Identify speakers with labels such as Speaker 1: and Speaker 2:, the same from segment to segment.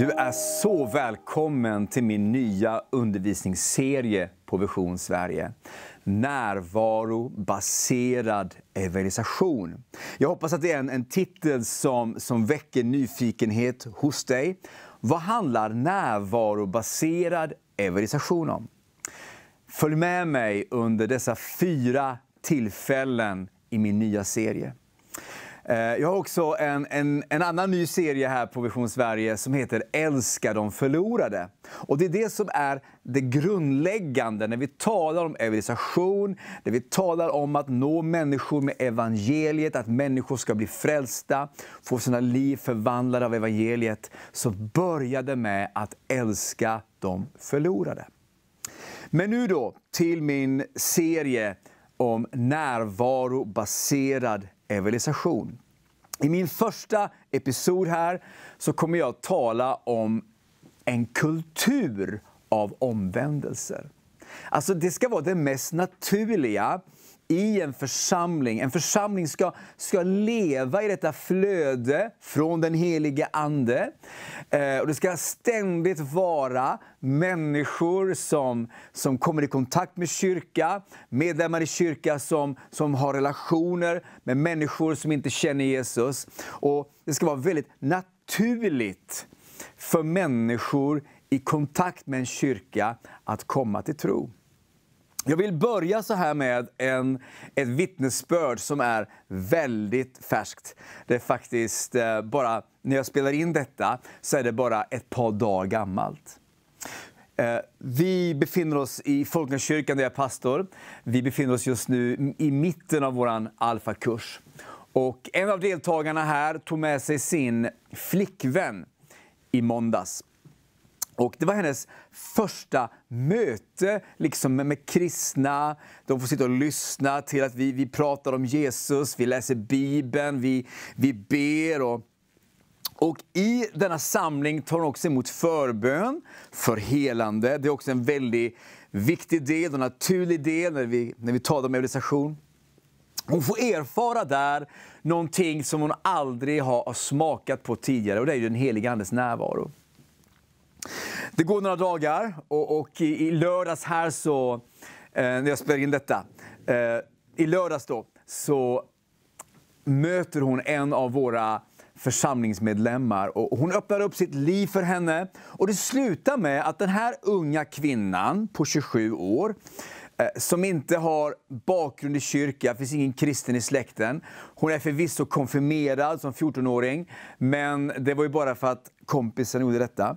Speaker 1: Du är så välkommen till min nya undervisningsserie på Vision Sverige. Närvarobaserad evangelisation. Jag hoppas att det är en, en titel som, som väcker nyfikenhet hos dig. Vad handlar närvarobaserad evangelisation om? Följ med mig under dessa fyra tillfällen i min nya serie. Eh, jag har också en, en, en, annan ny serie här på Vision Sverige som heter Älska de förlorade. Och Det är det som är det grundläggande när vi talar om evangelisation, när vi talar om att nå människor med evangeliet, att människor ska bli frälsta, få sina liv förvandlade av evangeliet. Så började med att älska de förlorade. Men nu då till min serie om närvarobaserad evangelisation. I min första episod här så kommer jag att tala om en kultur av omvändelser. Alltså det ska vara det mest naturliga i en församling. En församling ska, ska leva i detta flöde från den helige Ande. Eh, och det ska ständigt vara människor som, som kommer i kontakt med kyrka, medlemmar i kyrka som, som har relationer med människor som inte känner Jesus. Och Det ska vara väldigt naturligt för människor i kontakt med en kyrka att komma till tro. Jag vill börja så här med en, ett vittnesbörd som är väldigt färskt. Det är faktiskt eh, bara, när jag spelar in detta så är det bara ett par dagar gammalt. Eh, vi befinner oss i Folkungakyrkan där jag är pastor. Vi befinner oss just nu i mitten av vår alfakurs. Och en av deltagarna här tog med sig sin flickvän i måndags. Och Det var hennes första möte liksom med kristna. De får sitta och lyssna till att vi, vi pratar om Jesus, vi läser Bibeln, vi, vi ber. Och, och I denna samling tar hon också emot förbön för helande. Det är också en väldigt viktig del, en naturlig del när vi, när vi talar om evangelisation. Hon får erfara där någonting som hon aldrig har smakat på tidigare, och det är den helige Andes närvaro. Det går några dagar och, och i, i, lördags här så, eh, när jag spelar in detta, eh, i lördags då så möter hon en av våra församlingsmedlemmar och hon öppnar upp sitt liv för henne. Och det slutar med att den här unga kvinnan på 27 år eh, som inte har bakgrund i kyrka, finns ingen kristen i släkten. Hon är förvisso konfirmerad som 14-åring, men det var ju bara för att kompisen gjorde detta.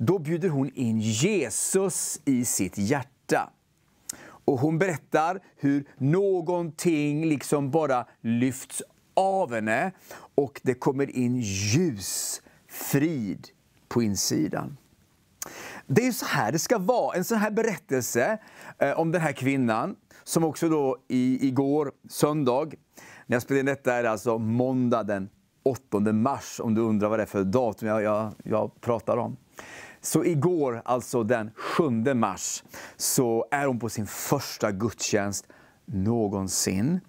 Speaker 1: Då bjuder hon in Jesus i sitt hjärta. Och Hon berättar hur någonting liksom bara lyfts av henne och det kommer in ljus, frid på insidan. Det är så här det ska vara. En sån här berättelse eh, om den här kvinnan, som också då i, igår, söndag, när jag spelade in detta är alltså måndag den 8 mars, om du undrar vad det är för datum jag, jag, jag pratar om. Så igår, alltså den 7 mars, så är hon på sin första gudstjänst någonsin.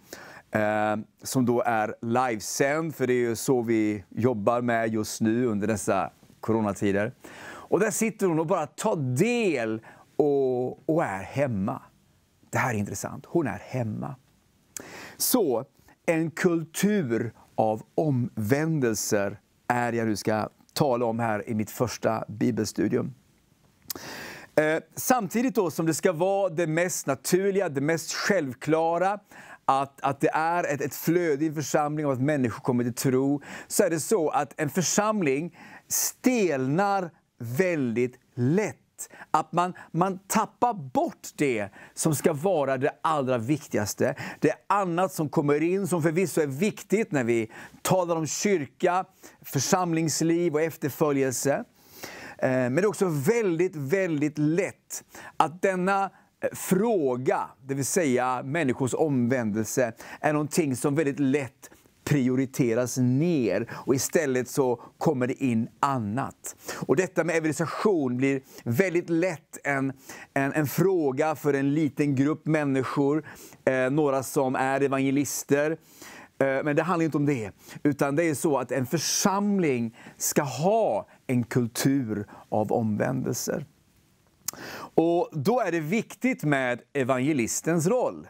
Speaker 1: Eh, som då är livesänd, för det är så vi jobbar med just nu under dessa coronatider. Och där sitter hon och bara tar del och, och är hemma. Det här är intressant. Hon är hemma. Så en kultur av omvändelser är jag nu ska tala om här i mitt första bibelstudium. Eh, samtidigt då som det ska vara det mest naturliga, det mest självklara att, att det är ett, ett flöde i en församling och att människor kommer till tro, så är det så att en församling stelnar väldigt lätt att man, man tappar bort det som ska vara det allra viktigaste. Det är annat som kommer in, som förvisso är viktigt när vi talar om kyrka, församlingsliv och efterföljelse. Eh, men det är också väldigt, väldigt lätt att denna eh, fråga, det vill säga människors omvändelse, är någonting som väldigt lätt prioriteras ner och istället så kommer det in annat. Och detta med evangelisation blir väldigt lätt en, en, en fråga för en liten grupp människor, eh, några som är evangelister. Eh, men det handlar inte om det, utan det är så att en församling ska ha en kultur av omvändelser. Och då är det viktigt med evangelistens roll.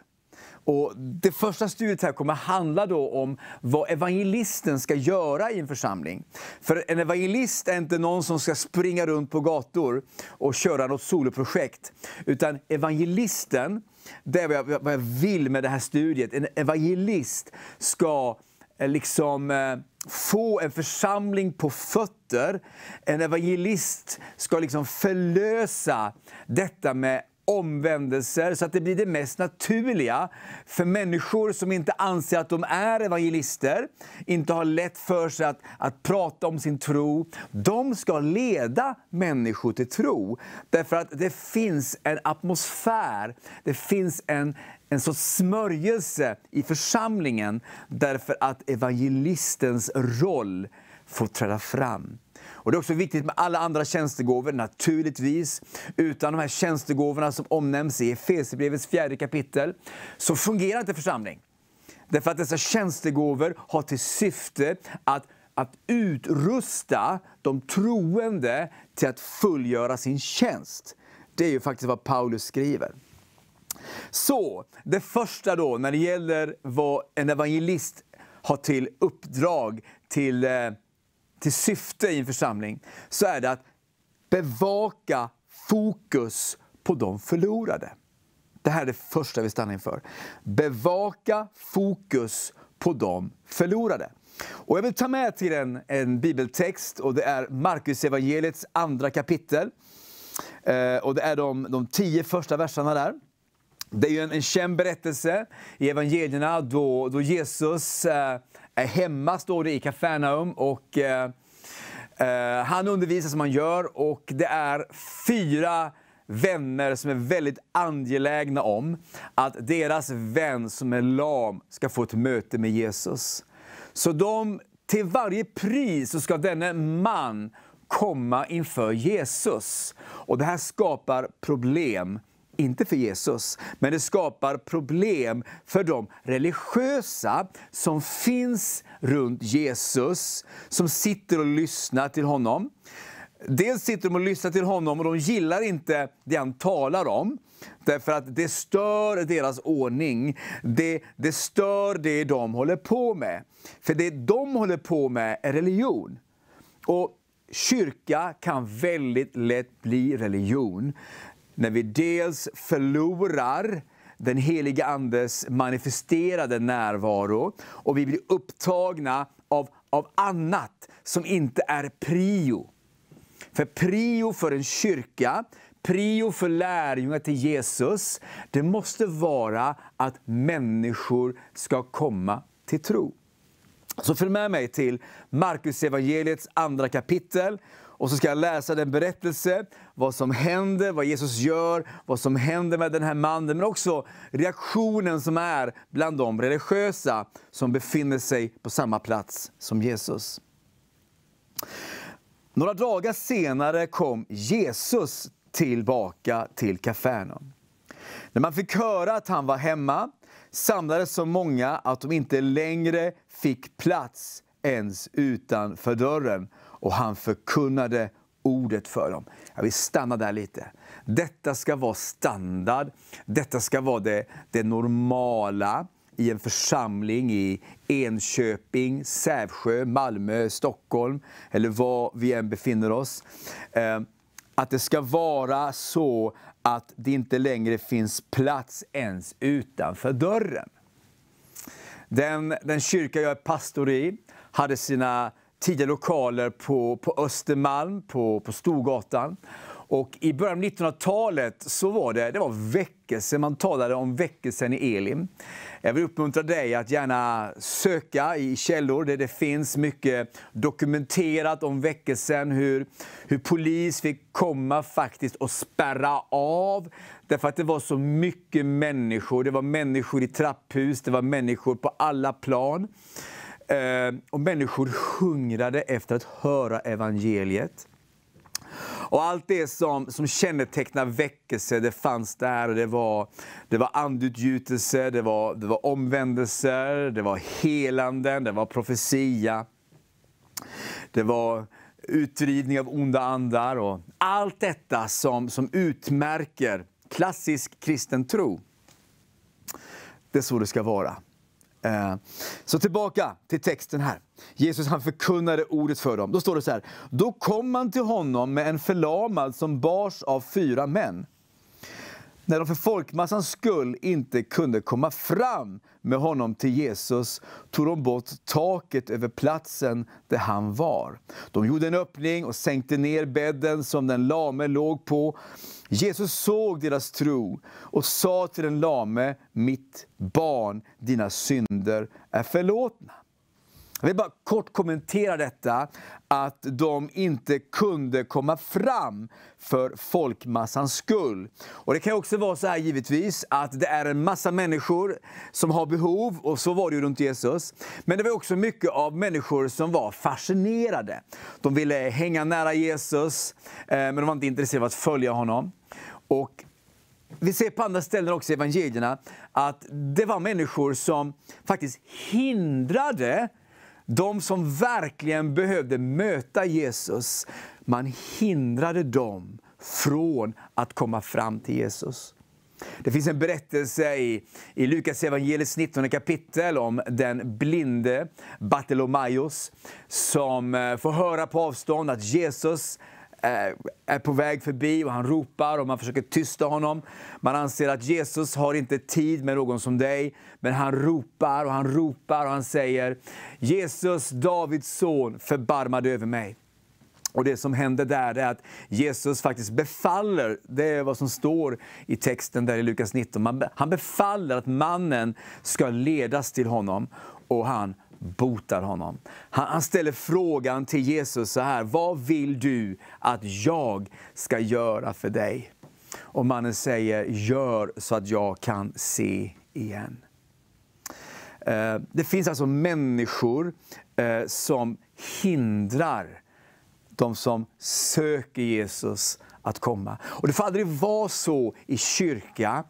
Speaker 1: Och det första studiet här kommer handla då om vad evangelisten ska göra i en församling. För en evangelist är inte någon som ska springa runt på gator och köra något soloprojekt. Utan evangelisten, det är vad jag, vad jag vill med det här studiet, en evangelist ska eh, liksom eh, få en församling på fötter. En evangelist ska liksom förlösa detta med omvändelser så att det blir det mest naturliga för människor som inte anser att de är evangelister, inte har lätt för sig att, att prata om sin tro. De ska leda människor till tro, därför att det finns en atmosfär, det finns en, en sorts smörjelse i församlingen, därför att evangelistens roll får träda fram. Och Det är också viktigt med alla andra tjänstegåvor, naturligtvis. Utan de här tjänstegåvorna som omnämns i Efesierbrevets fjärde kapitel så fungerar inte församling. Därför att dessa tjänstegåvor har till syfte att, att utrusta de troende till att fullgöra sin tjänst. Det är ju faktiskt vad Paulus skriver. Så, det första då när det gäller vad en evangelist har till uppdrag, till eh, till syfte i en församling så är det att bevaka fokus på de förlorade. Det här är det första vi stannar inför. Bevaka fokus på de förlorade. Och jag vill ta med till en, en bibeltext och det är Markus evangeliets andra kapitel. Eh, och Det är de, de tio första verserna där. Det är en, en känd berättelse i evangelierna då, då Jesus eh, Eh, hemma står det i Kafarnaum och eh, eh, han undervisar som han gör och det är fyra vänner som är väldigt angelägna om att deras vän som är lam ska få ett möte med Jesus. Så de, till varje pris så ska denne man komma inför Jesus. Och Det här skapar problem inte för Jesus, men det skapar problem för de religiösa som finns runt Jesus, som sitter och lyssnar till honom. Dels sitter de och lyssnar till honom och de gillar inte det han talar om. Därför att det stör deras ordning. Det, det stör det de håller på med. För det de håller på med är religion. Och kyrka kan väldigt lätt bli religion. När vi dels förlorar den heliga Andes manifesterade närvaro och vi blir upptagna av, av annat som inte är prio. För prio för en kyrka, prio för lärjungar till Jesus, det måste vara att människor ska komma till tro. Så följ med mig till Markus evangeliets andra kapitel och så ska jag läsa den berättelse, vad som händer, vad Jesus gör, vad som händer med den här mannen, men också reaktionen som är bland de religiösa som befinner sig på samma plats som Jesus. Några dagar senare kom Jesus tillbaka till Kafarnaum. När man fick höra att han var hemma samlades så många att de inte längre fick plats ens utanför dörren och han förkunnade ordet för dem. Jag vill stanna där lite. Detta ska vara standard, detta ska vara det, det normala i en församling i Enköping, Sävsjö, Malmö, Stockholm eller var vi än befinner oss. Ehm, att det ska vara så att det inte längre finns plats ens utanför dörren. Den, den kyrka jag är pastor i hade sina tio lokaler på, på Östermalm, på, på Storgatan. Och I början av 1900-talet så var det, det var väckelse. Man talade om väckelsen i Elim. Jag vill uppmuntra dig att gärna söka i källor där det finns mycket dokumenterat om väckelsen. Hur, hur polis fick komma faktiskt och spärra av därför att det var så mycket människor. Det var människor i trapphus, det var människor på alla plan. Eh, och människor hungrade efter att höra evangeliet. Och allt det som, som kännetecknar väckelse, det fanns där. Och det var, det var andutgjutelse, det var, det var omvändelser, det var helanden, det var profetia. Det var utdrivning av onda andar och allt detta som, som utmärker klassisk kristen tro. Det är så det ska vara. Eh, så tillbaka till texten här. Jesus han förkunnade ordet för dem. Då står det så här. Då kom man till honom med en förlamad som bars av fyra män när de för folkmassans skull inte kunde komma fram med honom till Jesus tog de bort taket över platsen där han var. De gjorde en öppning och sänkte ner bädden som den lame låg på. Jesus såg deras tro och sa till den lame, mitt barn, dina synder är förlåtna. Jag vill bara kort kommentera detta, att de inte kunde komma fram för folkmassans skull. Och Det kan också vara så här givetvis, att det är en massa människor som har behov, och så var det ju runt Jesus. Men det var också mycket av människor som var fascinerade. De ville hänga nära Jesus, eh, men de var inte intresserade av att följa honom. Och vi ser på andra ställen också i evangelierna att det var människor som faktiskt hindrade de som verkligen behövde möta Jesus, man hindrade dem från att komma fram till Jesus. Det finns en berättelse i, i Lukas evangeliets 19 kapitel om den blinde Bartolomaios som eh, får höra på avstånd att Jesus Eh, är på väg förbi och han ropar och man försöker tysta honom. Man anser att Jesus har inte tid med någon som dig. Men han ropar och han ropar och han säger Jesus, Davids son, förbarma dig över mig. Och Det som händer där är att Jesus faktiskt befaller, det är vad som står i texten där i Lukas 19, han befaller att mannen ska ledas till honom och han botar honom. Han, han ställer frågan till Jesus så här, vad vill du att jag ska göra för dig? Och mannen säger, gör så att jag kan se igen. Eh, det finns alltså människor eh, som hindrar de som söker Jesus att komma. Och Det får aldrig vara så i kyrka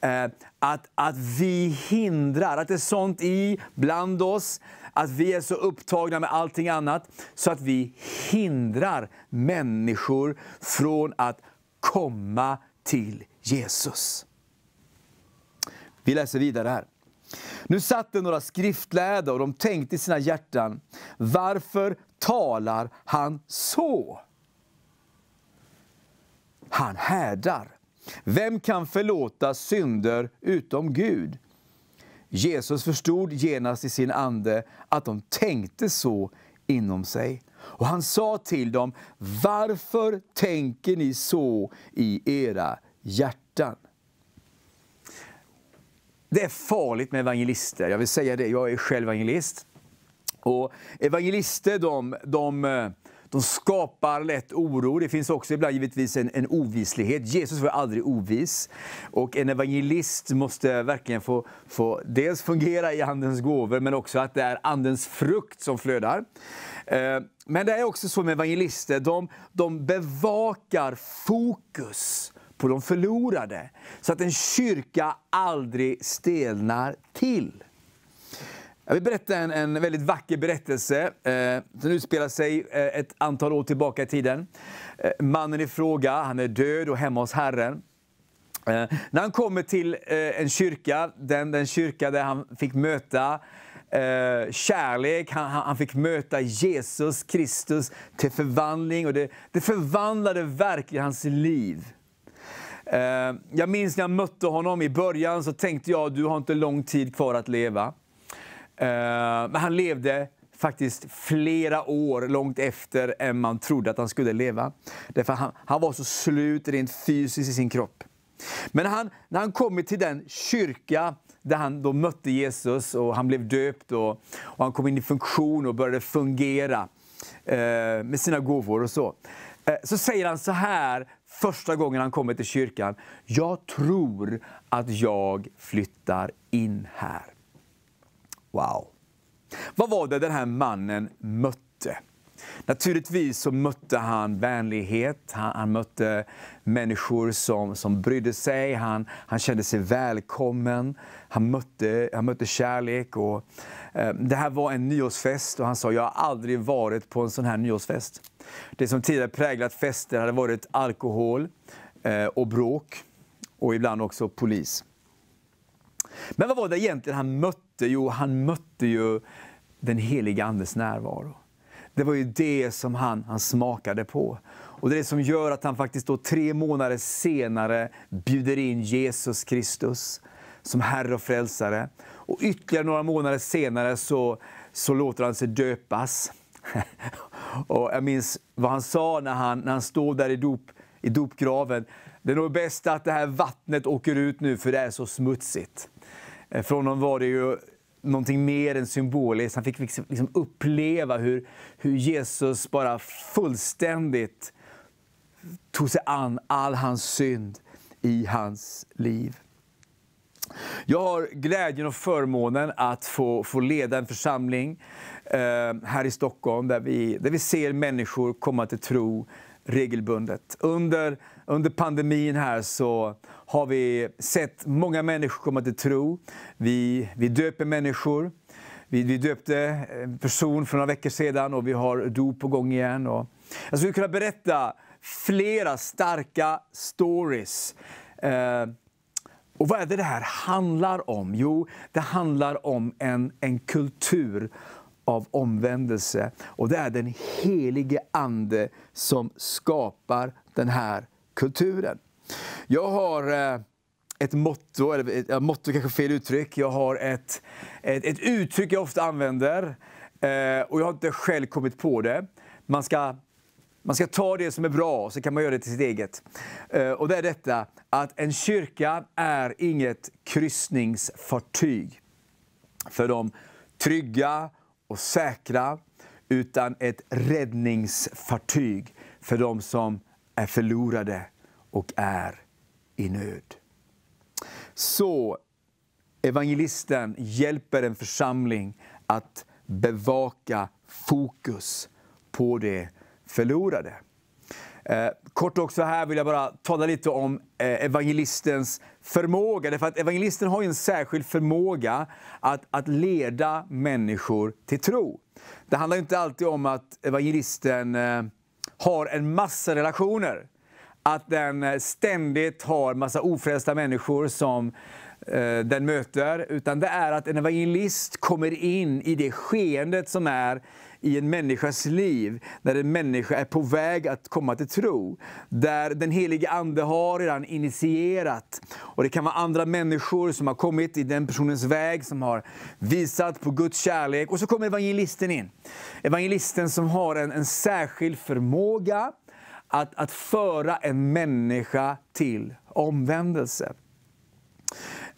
Speaker 1: eh, att, att vi hindrar, att det är sånt i bland oss, att vi är så upptagna med allting annat, så att vi hindrar människor från att komma till Jesus. Vi läser vidare här. Nu satt det några skriftlärda och de tänkte i sina hjärtan, varför talar han så? han härdar. Vem kan förlåta synder utom Gud? Jesus förstod genast i sin ande att de tänkte så inom sig. Och han sa till dem, varför tänker ni så i era hjärtan? Det är farligt med evangelister. Jag vill säga det, jag är själv evangelist. Och evangelister de, de eh, de skapar lätt oro. Det finns också ibland givetvis en, en ovisslighet. Jesus var aldrig ovis. Och en evangelist måste verkligen få, få dels fungera i Andens gåvor, men också att det är Andens frukt som flödar. Eh, men det är också så med evangelister, de, de bevakar fokus på de förlorade, så att en kyrka aldrig stelnar till. Jag vill berätta en, en väldigt vacker berättelse eh, som utspelar sig eh, ett antal år tillbaka i tiden. Eh, mannen i fråga han är död och hemma hos Herren. Eh, när han kommer till eh, en kyrka, den, den kyrka där han fick möta eh, kärlek, han, han, fick möta Jesus Kristus till förvandling och det, det förvandlade verkligen hans liv. Eh, jag minns när jag mötte honom i början så tänkte jag, du har inte lång tid kvar att leva. Eh, men han levde faktiskt flera år långt efter än man trodde att han skulle leva. Därför han, han var så slut rent fysiskt i sin kropp. Men han, när han kommer till den kyrka där han då mötte Jesus och han blev döpt och, och han kom in i funktion och började fungera eh, med sina gåvor och så. Eh, så säger han så här första gången han kommer till kyrkan. Jag tror att jag flyttar in här. Wow. Vad var det den här mannen mötte? Naturligtvis så mötte han vänlighet, han, han, mötte människor som, som brydde sig, han, han kände sig välkommen, han mötte, han mötte kärlek. Och, eh, det här var en nyårsfest och han sa, jag har aldrig varit på en sån här nyårsfest. Det som tidigare präglat fester hade varit alkohol eh, och bråk och ibland också polis. Men vad var det egentligen han mötte? Jo, han mötte ju den heliga Andes närvaro. Det var ju det som han, han smakade på. Och Det är det som gör att han faktiskt då tre månader senare bjuder in Jesus Kristus som Herre och Frälsare. Och ytterligare några månader senare så, så låter han sig döpas. och jag minns vad han sa när han, när han stod där i, dop, i dopgraven. Det är nog bäst att det här vattnet åker ut nu för det är så smutsigt. Eh, för honom var det ju någonting mer än symboliskt. Han fick liksom, liksom uppleva hur, hur Jesus bara fullständigt tog sig an all hans synd i hans liv. Jag har glädjen och förmånen att få, få leda en församling eh, här i Stockholm där vi, där vi ser människor komma till tro regelbundet. Under, under pandemin här så har vi sett många människor komma till tro. Vi, vi döper människor. Vi, vi döpte en person för några veckor sedan och vi har dop på gång igen. Och jag skulle alltså, kunna berätta flera starka stories. Eh, och vad är det det här handlar om? Jo, det handlar om en, en kultur av omvändelse. Och Det är den helige Ande som skapar den här kulturen. Jag har eh, ett motto, eller ett, eh, motto kanske fel uttryck. Jag har ett, ett, ett uttryck jag ofta använder eh, och jag har inte själv kommit på det. Man ska, man ska ta det som är bra så kan man göra det till sitt eget. och det är detta att en kyrka är inget kryssningsfartyg för de trygga och säkra, utan ett räddningsfartyg för de som är förlorade och är i nöd. Så evangelisten hjälper en församling att bevaka fokus på det förlorade. Eh, Kort också här vill jag bara tala lite om eh, evangelistens förmåga. Därför att evangelisten har en särskild förmåga att, att leda människor till tro. Det handlar inte alltid om att evangelisten eh, har en massa relationer. Att den eh, ständigt har massa ofrälsta människor som den möter. Utan det är att en evangelist kommer in i det skeendet som är i en människas liv när en människa är på väg att komma till tro. Där den helige Ande har redan initierat. Och Det kan vara andra människor som har kommit i den personens väg, som har visat på Guds kärlek. Och så kommer evangelisten in. Evangelisten som har en, en särskild förmåga att, att föra en människa till omvändelse.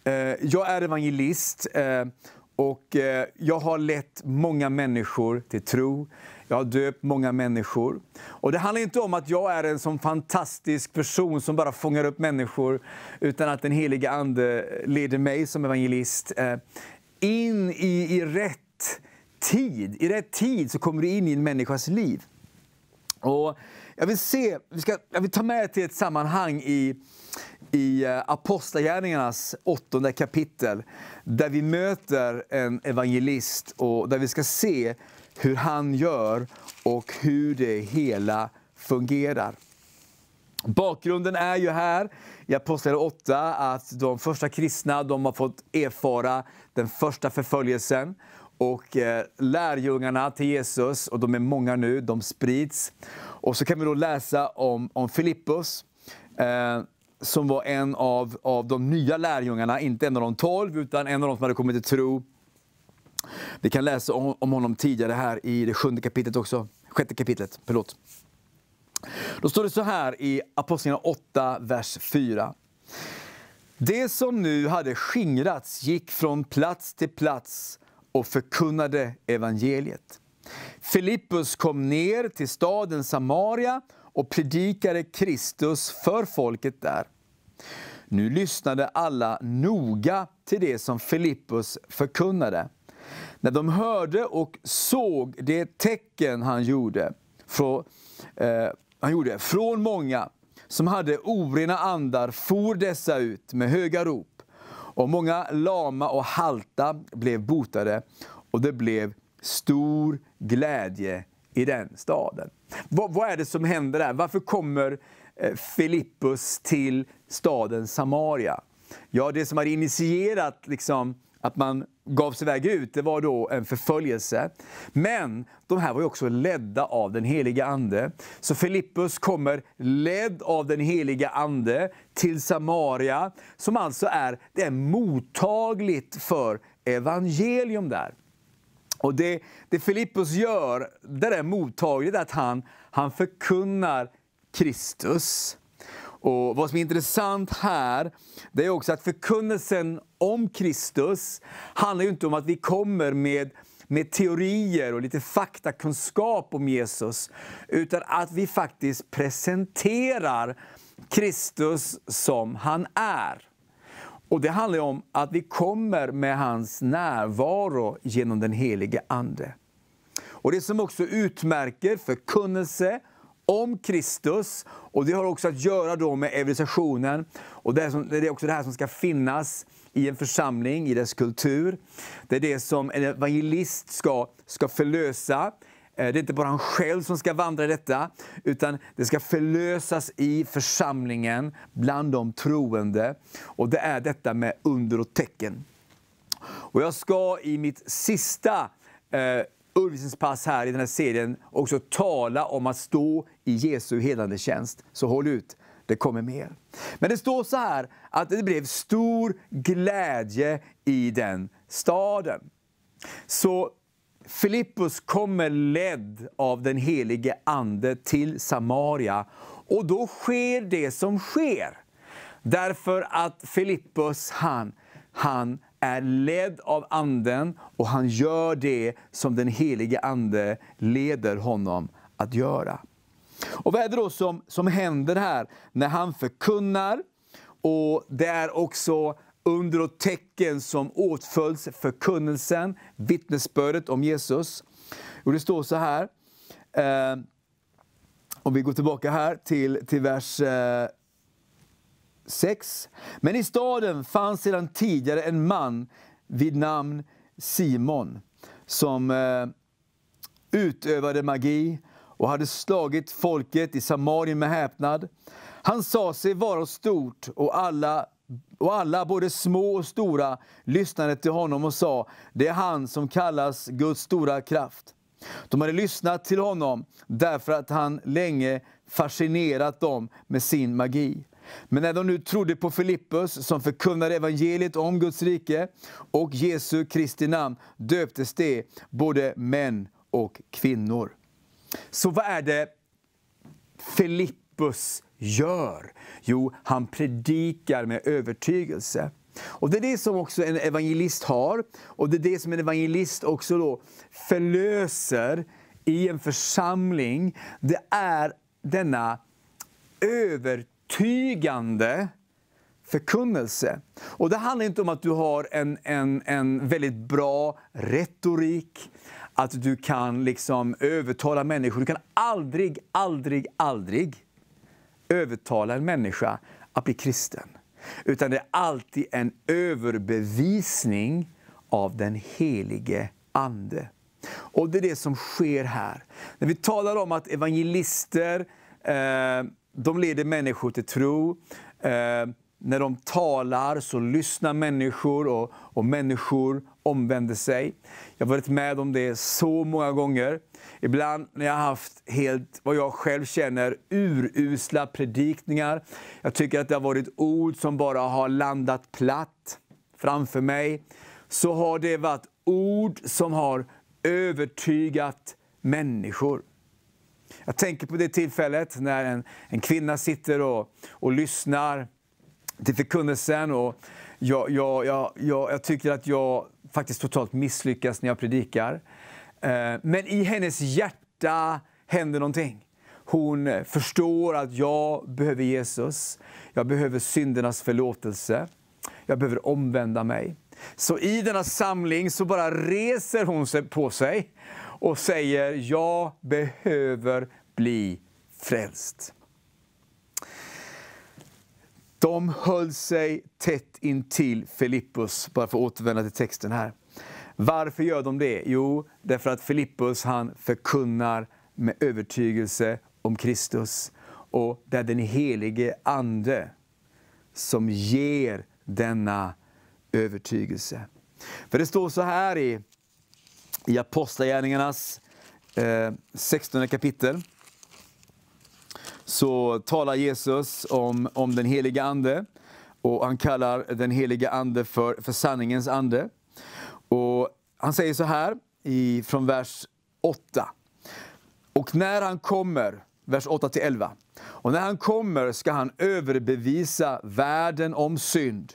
Speaker 1: Eh, jag är evangelist eh, och eh, jag har lett många människor till tro. Jag har döpt många människor. Och Det handlar inte om att jag är en sån fantastisk person som bara fångar upp människor, utan att den heliga Ande leder mig som evangelist eh, in i, i rätt tid. I rätt tid så kommer du in i en människas liv. Och jag vill se, vi ska, jag vill ta med er till ett sammanhang i i eh, Apostlagärningarnas åttonde kapitel där vi möter en evangelist och där vi ska se hur han gör och hur det hela fungerar. Bakgrunden är ju här i Apostlagärningarna 8 att de första kristna de har fått erfara den första förföljelsen. Och eh, lärjungarna till Jesus, och de är många nu, de sprids. Och så kan vi då läsa om, om Filippus eh, som var en av, av de nya lärjungarna, inte en av de tolv, utan en av de som hade kommit till tro. Vi kan läsa om, om honom tidigare här i det sjunde kapitlet också. Sjätte kapitlet, förlåt. Då står det så här i Apostlagärningarna 8, vers 4. Det som nu hade skingrats gick från plats till plats och förkunnade evangeliet. Filippus kom ner till staden Samaria och predikade Kristus för folket där. Nu lyssnade alla noga till det som Filippus förkunnade. När de hörde och såg det tecken han gjorde, från, eh, han gjorde från många som hade orena andar for dessa ut med höga rop, och många lama och halta blev botade, och det blev stor glädje i den staden. Vad, vad är det som händer där? Varför kommer eh, Filippus till staden Samaria? Ja, det som hade initierat liksom, att man gav sig iväg ut, det var då en förföljelse. Men de här var också ledda av den heliga Ande. Så Filippus kommer ledd av den heliga Ande till Samaria, som alltså är, det är mottagligt för evangelium där. Och det, det Filippus gör, där är mottagligt att han, han förkunnar Kristus. Och vad som är intressant här det är också att förkunnelsen om Kristus handlar inte om att vi kommer med, med teorier och lite faktakunskap om Jesus, utan att vi faktiskt presenterar Kristus som han är. Och Det handlar om att vi kommer med hans närvaro genom den helige Ande. Och Det som också utmärker förkunnelse om Kristus, och det har också att göra då med evangelisationen, och det är också det här som ska finnas i en församling, i dess kultur. Det är det som en evangelist ska, ska förlösa, Eh, det är inte bara han själv som ska vandra i detta, utan det ska förlösas i församlingen, bland de troende. Och det är detta med under och tecken. Och jag ska i mitt sista eh, undervisningspass här i den här serien också tala om att stå i Jesu helande tjänst. Så håll ut, det kommer mer. Men det står så här att det blev stor glädje i den staden. Så Filippus kommer ledd av den helige Ande till Samaria och då sker det som sker. Därför att Filippus han, han är ledd av Anden och han gör det som den helige Ande leder honom att göra. Och Vad är det då som, som händer här när han förkunnar? Och Det är också under och tecken som åtföljs förkunnelsen, vittnesbördet om Jesus. Och det står så här, eh, om vi går tillbaka här till, till vers eh, 6. Men i staden fanns sedan tidigare en man vid namn Simon som eh, utövade magi och hade slagit folket i Samarien med häpnad. Han sa sig vara stort och alla och alla, både små och stora, lyssnade till honom och sa, det är han som kallas Guds stora kraft. De hade lyssnat till honom därför att han länge fascinerat dem med sin magi. Men när de nu trodde på Filippus som förkunnade evangeliet om Guds rike och Jesu Kristi namn döptes det både män och kvinnor. Så vad är det Filippus gör? Jo, han predikar med övertygelse. Och Det är det som också en evangelist har, och det är det som en evangelist också då förlöser i en församling. Det är denna övertygande förkunnelse. Och Det handlar inte om att du har en, en, en väldigt bra retorik, att du kan liksom övertala människor. Du kan aldrig, aldrig, aldrig övertala en människa att bli kristen. Utan det är alltid en överbevisning av den helige Ande. Och det är det som sker här. När vi talar om att evangelister eh, de leder människor till tro. Eh, när de talar så lyssnar människor och, och människor omvände sig. Jag har varit med om det så många gånger. Ibland när jag har haft helt, vad jag själv känner, urusla predikningar. Jag tycker att det har varit ord som bara har landat platt framför mig. Så har det varit ord som har övertygat människor. Jag tänker på det tillfället när en, en kvinna sitter och, och lyssnar till förkunnelsen. Och jag, jag, jag, jag, jag tycker att jag faktiskt totalt misslyckas när jag predikar. Eh, men i hennes hjärta händer någonting. Hon förstår att jag behöver Jesus, jag behöver syndernas förlåtelse, jag behöver omvända mig. Så i denna samling så bara reser hon sig på sig och säger, jag behöver bli frälst. De höll sig tätt intill Filippus, bara för att återvända till texten här. Varför gör de det? Jo, därför att Filippus han förkunnar med övertygelse om Kristus. Och det är den helige Ande som ger denna övertygelse. För det står så här i, i Apostlagärningarnas eh, 16 kapitel så talar Jesus om, om den heliga Ande. Och han kallar den heliga Ande för, för sanningens ande. Och han säger så här i, från vers 8. Och när han kommer, vers 8 till 11. Och när han kommer ska han överbevisa världen om synd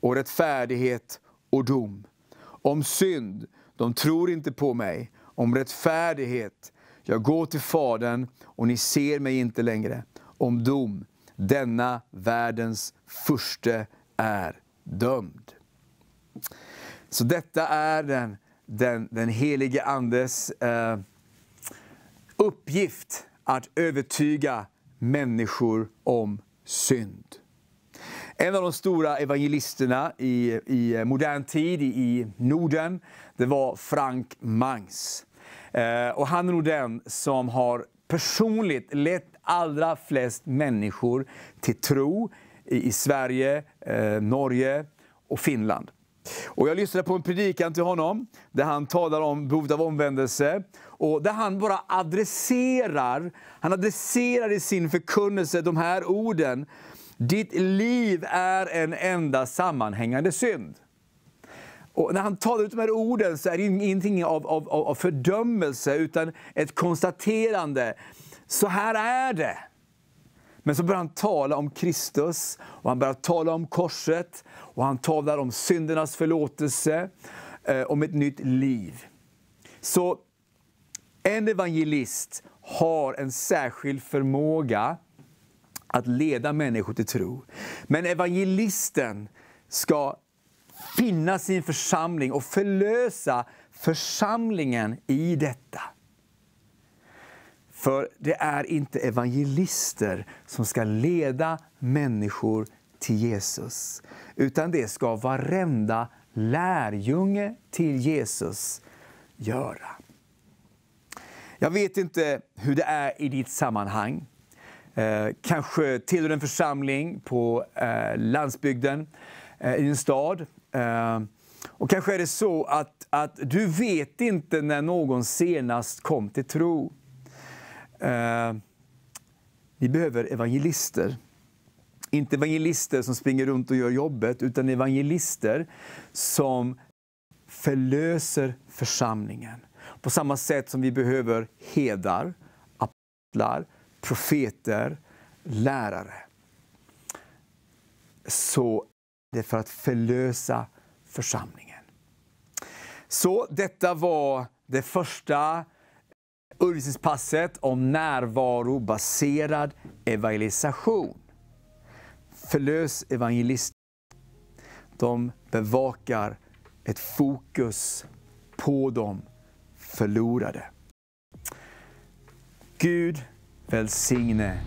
Speaker 1: och rättfärdighet och dom. Om synd, de tror inte på mig. Om rättfärdighet, jag går till Fadern och ni ser mig inte längre. Om dom, denna världens förste är dömd. Så detta är den, den, den helige Andes eh, uppgift att övertyga människor om synd. En av de stora evangelisterna i, i modern tid i Norden det var Frank Mangs. Eh, och han är nog den som har personligt lett allra flest människor till tro i, Sverige, eh, Norge och Finland. Och jag lyssnade på en predikan till honom där han talar om behovet av omvändelse och där han bara adresserar, han adresserar i sin förkunnelse de här orden. Ditt liv är en enda sammanhängande synd. Och när han talar ut de här orden så är det ingenting av, av, av fördömelse utan ett konstaterande. Så här är det. Men så börjar han tala om Kristus, och han börjar tala om korset, och han talar om syndernas förlåtelse, eh, om ett nytt liv. Så en evangelist har en särskild förmåga att leda människor till tro. Men evangelisten ska finna sin församling och förlösa församlingen i detta. För det är inte evangelister som ska leda människor till Jesus, utan det ska varenda lärjunge till Jesus göra. Jag vet inte hur det är i ditt sammanhang. Eh, kanske tillhör en församling på eh, landsbygden, eh, i en stad Ehm, och kanske är det så att, att du vet inte när någon senast kom till tro. Ehm, vi behöver evangelister. Inte evangelister som springer runt och gör jobbet, utan evangelister som förlöser församlingen. På samma sätt som vi behöver hedar, apostlar, profeter, lärare. Så det är för att förlösa församlingen. Så detta var det första undervisningspasset om närvarobaserad evangelisation. Förlös evangelister. De bevakar ett fokus på de förlorade. Gud välsigne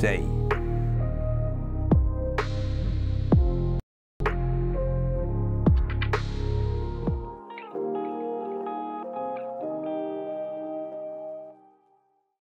Speaker 1: dig.